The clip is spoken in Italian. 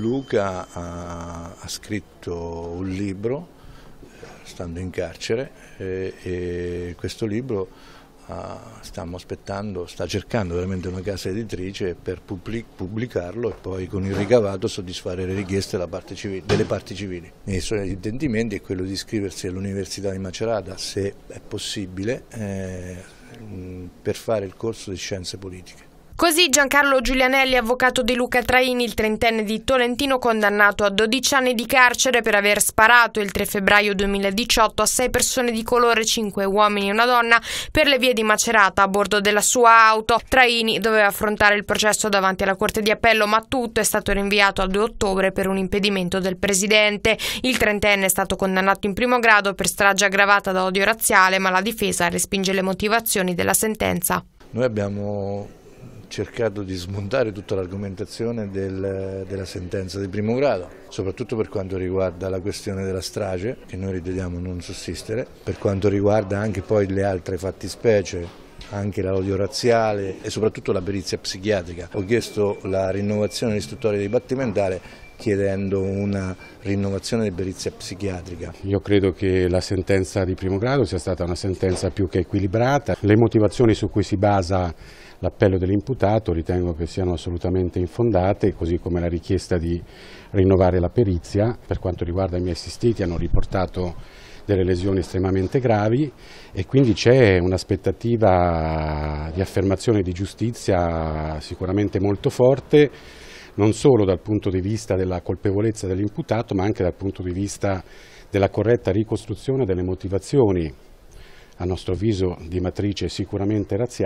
Luca ha, ha scritto un libro, stando in carcere, e, e questo libro ha, ah, stiamo aspettando, sta cercando veramente una casa editrice per pubblicarlo e poi con il ricavato soddisfare le richieste civile, delle parti civili. I suoi intendimenti è quello di iscriversi all'Università di Macerata, se è possibile, eh, per fare il corso di scienze politiche. Così Giancarlo Giulianelli, avvocato di Luca Traini, il trentenne di Tolentino, condannato a 12 anni di carcere per aver sparato il 3 febbraio 2018 a sei persone di colore, cinque uomini e una donna, per le vie di Macerata a bordo della sua auto. Traini doveva affrontare il processo davanti alla Corte di Appello, ma tutto è stato rinviato al 2 ottobre per un impedimento del Presidente. Il trentenne è stato condannato in primo grado per strage aggravata da odio razziale, ma la difesa respinge le motivazioni della sentenza. Noi abbiamo cercato di smontare tutta l'argomentazione del, della sentenza di primo grado, soprattutto per quanto riguarda la questione della strage, che noi riteniamo non sussistere, per quanto riguarda anche poi le altre fattispecie anche l'odio razziale e soprattutto la perizia psichiatrica. Ho chiesto la rinnovazione istruttoria dibattimentale chiedendo una rinnovazione di perizia psichiatrica. Io credo che la sentenza di primo grado sia stata una sentenza più che equilibrata. Le motivazioni su cui si basa l'appello dell'imputato ritengo che siano assolutamente infondate, così come la richiesta di rinnovare la perizia. Per quanto riguarda i miei assistiti hanno riportato delle lesioni estremamente gravi e quindi c'è un'aspettativa di affermazione di giustizia sicuramente molto forte, non solo dal punto di vista della colpevolezza dell'imputato, ma anche dal punto di vista della corretta ricostruzione delle motivazioni, a nostro avviso di matrice sicuramente razziale.